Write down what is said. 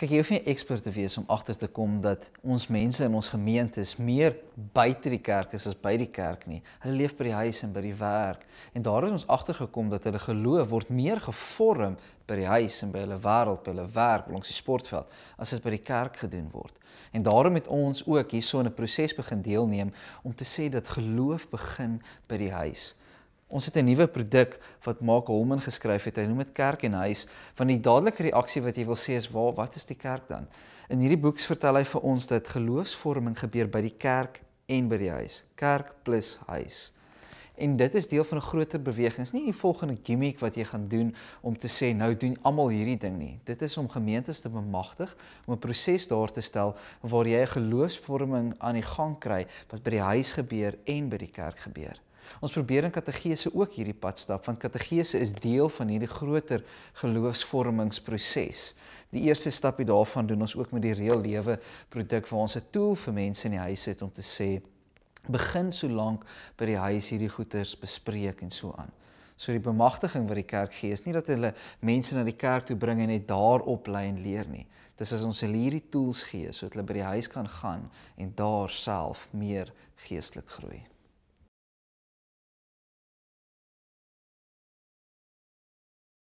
Kyk, jy hoef nie 'n ekspert te wees om agter te kom dat ons mense in ons gemeentes meer buite die kerk is as by die kerk nie. Hulle leef by die huis en by die werk. En daar het ons agtergekom dat hulle geloof word meer gevorm by die huis en by hulle wêreld, by hulle werk, langs die sportveld as dit by die kerk gedoen word. En daarom het ons ook hierso 'n proses begin deelneem om te sê dat geloof begin by die huis. Ons het 'n nuwe produk wat Mark Holman geskryf het. Hy noem dit Kerk en Huis. Van die dadelike reaksie wat jy wil sê is waar wat is die kerk dan? In hierdie boek vertel hy vir ons dat geloofsvorming gebeur by die kerk en by die huis. Kerk plus huis. En dit is deel van 'n groter beweging. Dit is nie 'n volgende gimmick wat jy gaan doen om te sê nou doen almal hierdie ding nie. Dit is om gemeentes te bemagtig om 'n proses daar te stel waar jy 'n geloofsvorming aan die gang kry wat by die huis gebeur en by die kerk gebeur. Ons probeer in kategese ook hierdie pad stap want kategese is deel van hierdie groter geloofsvormingsproses. Die eerste stapie daarvan doen ons ook met die reël lewe produk waar ons 'n tool vir mense in die huis het om te sê begin solank by die huis hierdie goeters bespreek en so aan. So die bemagtiging wat die kerk gee is nie dat hulle mense na die kerk toe bring en net daar oplei en leer nie. Dis as ons hulle hierdie tools gee sodat hulle by die huis kan gaan en daar self meer geestelik groei.